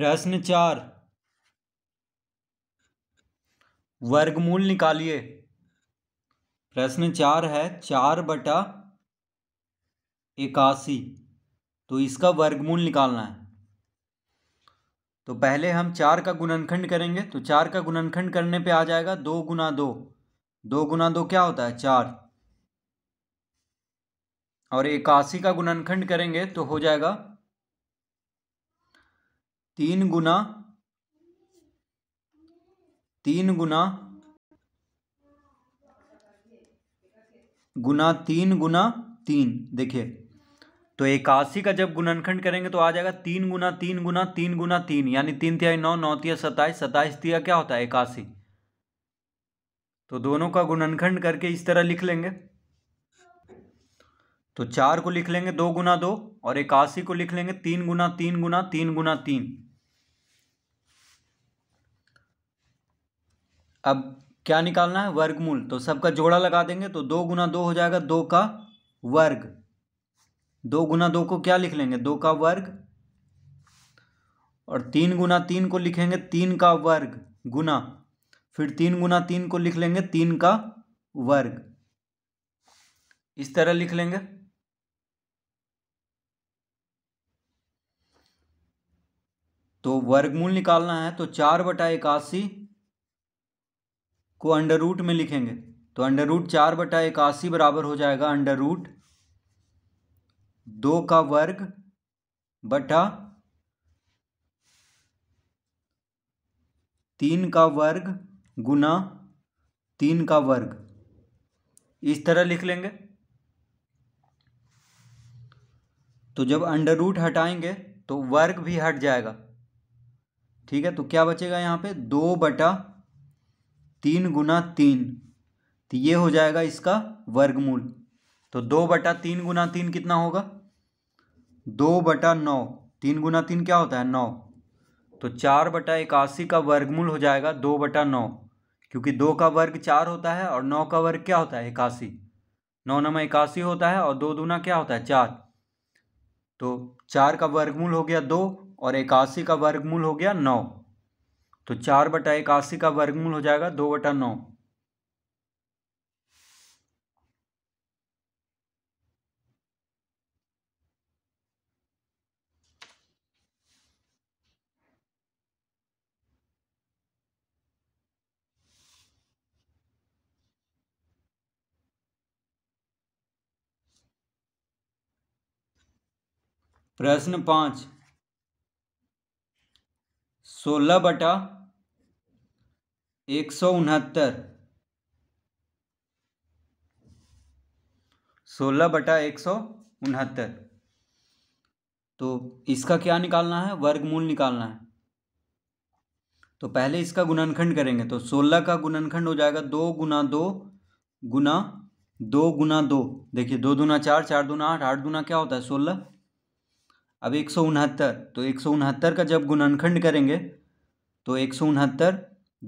प्रश्न चार वर्गमूल निकालिए प्रश्न चार है चार बटा इक्यासी तो इसका वर्गमूल निकालना है तो पहले हम चार का गुणनखंड करेंगे तो चार का गुणनखंड करने पे आ जाएगा दो गुना दो दो गुना दो क्या होता है चार और इक्यासी का गुणनखंड करेंगे तो हो जाएगा तीन गुना तीन गुना गुना तीन गुना तीन देखिए तो इक्यासी का जब गुणनखंड करेंगे तो आ जाएगा तीन गुना तीन गुना तीन गुना तीन यानी तीन तिहाई नौ नौ तिया सताइस सत्ताईस तिया क्या होता है इक्यासी तो दोनों का गुणनखंड करके इस तरह लिख लेंगे तो चार को लिख लेंगे दो गुना दो और इक्यासी को लिख लेंगे तीन गुना तीन गुना तीन गुना तीन अब क्या निकालना है वर्गमूल तो सबका जोड़ा लगा देंगे तो दो गुना दो हो जाएगा दो का वर्ग दो गुना दो को क्या लिख लेंगे दो का वर्ग और तीन गुना तीन को लिखेंगे तीन का वर्ग गुना फिर तीन गुना तीन को लिख लेंगे तीन का वर्ग इस तरह लिख लेंगे तो वर्गमूल निकालना है तो चार बटा इक्यासी को अंडर रूट में लिखेंगे तो अंडर रूट चार बटा इक्यासी बराबर हो जाएगा अंडर रूट दो का वर्ग बटा तीन का वर्ग गुना तीन का वर्ग इस तरह लिख लेंगे तो जब अंडर रूट हटाएंगे तो वर्ग भी हट जाएगा ठीक है तो क्या बचेगा यहां पे दो बटा तीन गुना तीन तो ये हो जाएगा इसका वर्गमूल तो दो बटा तीन गुना तीन कितना होगा दो बटा नौ तीन गुना तीन क्या होता है नौ तो चार बटा इक्यासी का वर्गमूल हो जाएगा दो बटा नौ क्योंकि दो का वर्ग चार होता है और नौ का वर्ग क्या होता है इक्यासी नौ नमा इक्यासी होता है और दो दूना क्या होता है चार तो चार का वर्गमूल हो गया दो और इक्यासी का वर्गमूल हो गया नौ तो चार बटा इक्यासी का वर्गमूल हो जाएगा दो बटा नौ प्रश्न पांच सोलह बटा एक सौ उनहत्तर सोलह बटा एक सौ उनहत्तर तो इसका क्या निकालना है वर्गमूल निकालना है तो पहले इसका गुणनखंड करेंगे तो सोलह का गुणनखंड हो जाएगा दो गुना दो गुना दो गुना दो देखिए दो दुना चार चार दुना आठ आठ दुना क्या होता है सोलह अब एक सौ उनहत्तर तो एक सौ उनहत्तर का जब गुणनखंड करेंगे तो एक सौ उनहत्तर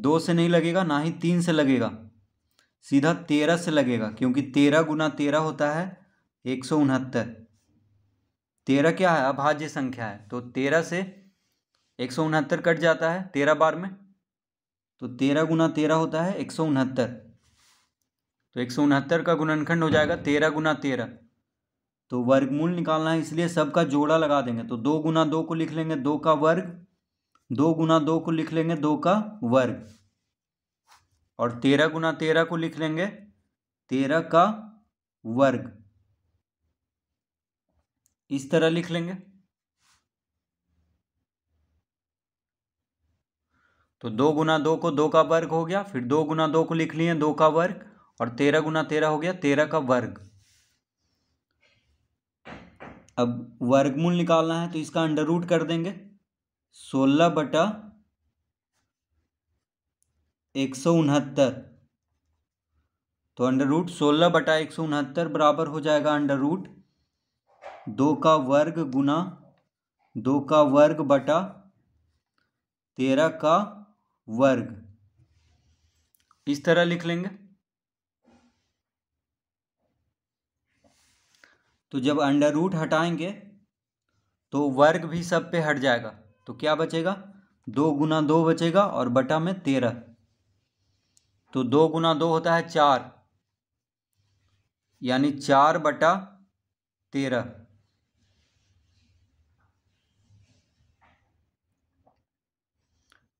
दो से नहीं लगेगा ना ही तीन से लगेगा सीधा तेरह से लगेगा क्योंकि तेरह गुना तेरह होता है एक सौ उनहत्तर तेरह क्या है अभाज्य संख्या है तो तेरह से एक सौ उनहत्तर कट जाता है तेरह बार में तो तेरह गुना तेरह होता है एक सौ उनहत्तर तो एक सौ उनहत्तर का गुणनखंड हो जाएगा तेरह गुना तेरह तो वर्गमूल निकालना है इसलिए सबका जोड़ा लगा देंगे तो दो गुना दो को लिख लेंगे दो का वर्ग दो गुना दो को लिख लेंगे दो का वर्ग और तेरह गुना तेरह को लिख लेंगे तेरह का वर्ग इस तरह लिख लेंगे तो दो गुना दो को दो का वर्ग हो गया फिर दो गुना दो को लिख लिए दो का वर्ग और तेरह गुना तेरह हो गया तेरह का वर्ग अब वर्गमूल निकालना है तो इसका अंडर रूट कर देंगे सोलह बटा एक सौ उनहत्तर तो अंडर रूट सोलह बटा एक सौ उनहत्तर बराबर हो जाएगा अंडर रूट दो का वर्ग गुना दो का वर्ग बटा तेरह का वर्ग इस तरह लिख लेंगे तो जब अंडर रूट हटाएंगे तो वर्ग भी सब पे हट जाएगा तो क्या बचेगा दो गुना दो बचेगा और बटा में तेरह तो दो गुना दो होता है चार यानी चार बटा तेरह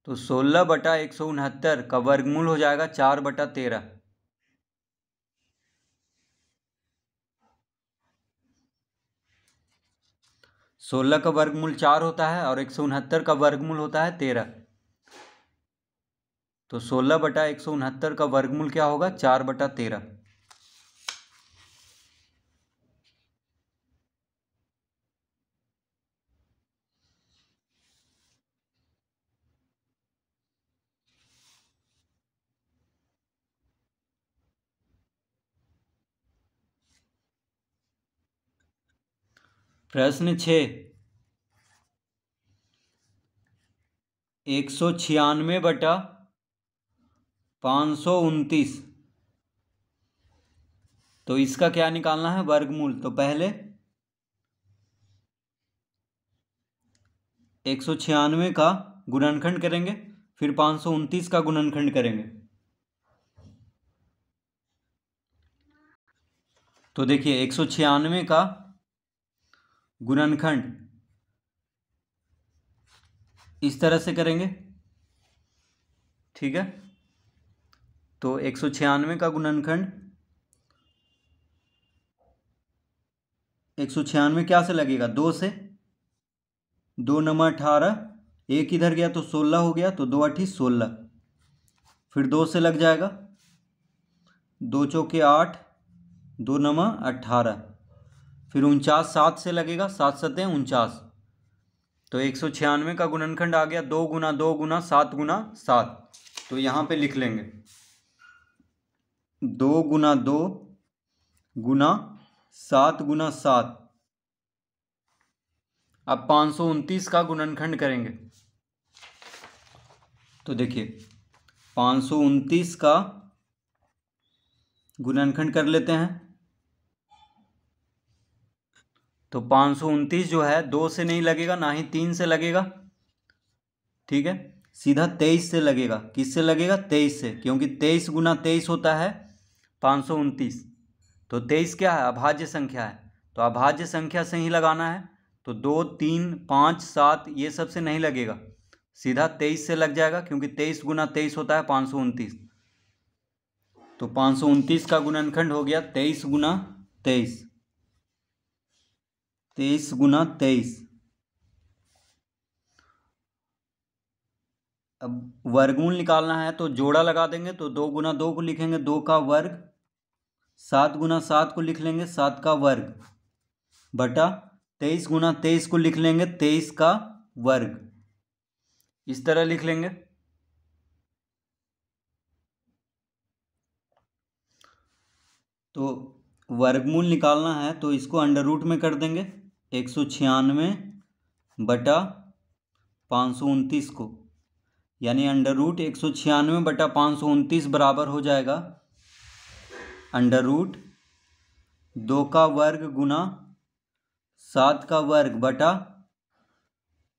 तो सोलह बटा एक सौ उनहत्तर का वर्गमूल हो जाएगा चार बटा तेरह सोलह का वर्गमूल चार होता है और एक सौ उनहत्तर का वर्गमूल होता है तेरह तो सोलह बटा एक सौ उनहत्तर का वर्गमूल क्या होगा चार बटा तेरह प्रश्न छ एक सौ छियानवे बटा पाँच सौ उनतीस तो इसका क्या निकालना है वर्गमूल तो पहले एक सौ छियानवे का गुणनखंड करेंगे फिर पाँच सौ उनतीस का गुणनखंड करेंगे तो देखिए एक सौ छियानवे का गुणनखंड इस तरह से करेंगे ठीक है तो एक सौ छियानवे का गुणनखंड एक सौ छियानवे क्या से लगेगा दो से दो नंबर अठारह एक इधर गया तो सोलह हो गया तो दो अठी सोलह फिर दो से लग जाएगा दो चौके आठ दो नंबर अट्ठारह फिर उनचास सात से लगेगा सात सतें उनचास तो एक सौ छियानवे का गुणनखंड आ गया दो गुना दो गुना सात गुना सात तो यहाँ पे लिख लेंगे दो गुना दो गुना सात गुना सात अब पाँच सौ उनतीस का गुणनखंड करेंगे तो देखिए पाँच सौ उनतीस का गुणनखंड कर लेते हैं तो पाँच सौ उनतीस जो है दो से नहीं लगेगा ना ही तीन से लगेगा ठीक है सीधा तेईस से लगेगा किससे लगेगा तेईस से क्योंकि तेईस गुना तेईस होता है पाँच सौ उनतीस तो तेईस क्या है अभाज्य संख्या है तो अभाज्य संख्या से ही लगाना है तो दो तीन पाँच सात ये सब से नहीं लगेगा सीधा तेईस से लग जाएगा क्योंकि तेईस गुना तेईस होता है पाँच सौ उनतीस तो पाँच सौ उनतीस का गुणनखंड हो गया तेईस गुना तेईस तेईस गुना तेईस अब वर्गमूल निकालना है तो जोड़ा लगा देंगे तो दो गुना दो को लिखेंगे दो का वर्ग सात गुना सात को लिख लेंगे सात का वर्ग बटा तेईस गुना तेईस को लिख लेंगे तेईस का वर्ग इस तरह लिख लेंगे तो वर्गमूल निकालना है तो इसको अंडर रूट में कर देंगे एक सौ छियानवे बटा पाँच सौ उनतीस को यानी अंडर रूट एक सौ छियानवे बटा पाँच सौ उनतीस बराबर हो जाएगा अंडर रूट दो का वर्ग गुना सात का वर्ग बटा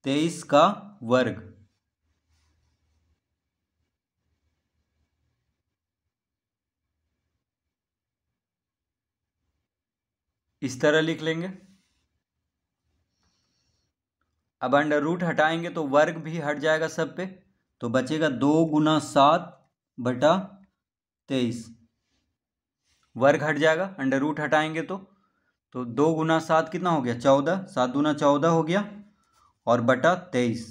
तेईस का वर्ग इस तरह लिख लेंगे अब अंडर रूट हटाएंगे तो वर्ग भी हट जाएगा सब पे तो बचेगा दो गुना सात बटा तेईस वर्ग हट जाएगा अंडर रूट हटाएंगे तो तो दो गुना सात कितना हो गया चौदह सात गुना चौदह हो गया और बटा तेईस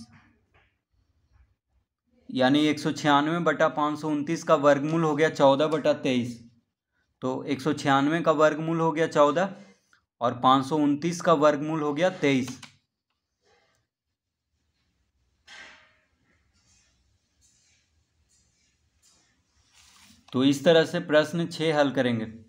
यानी एक सौ छियानवे बटा पाँच सौ उनतीस का वर्गमूल हो गया चौदह बटा तेईस तो एक सौ छियानवे का वर्गमूल हो गया चौदह और पाँच सौ उनतीस का वर्गमूल हो गया तेईस तो इस तरह से प्रश्न छः हल करेंगे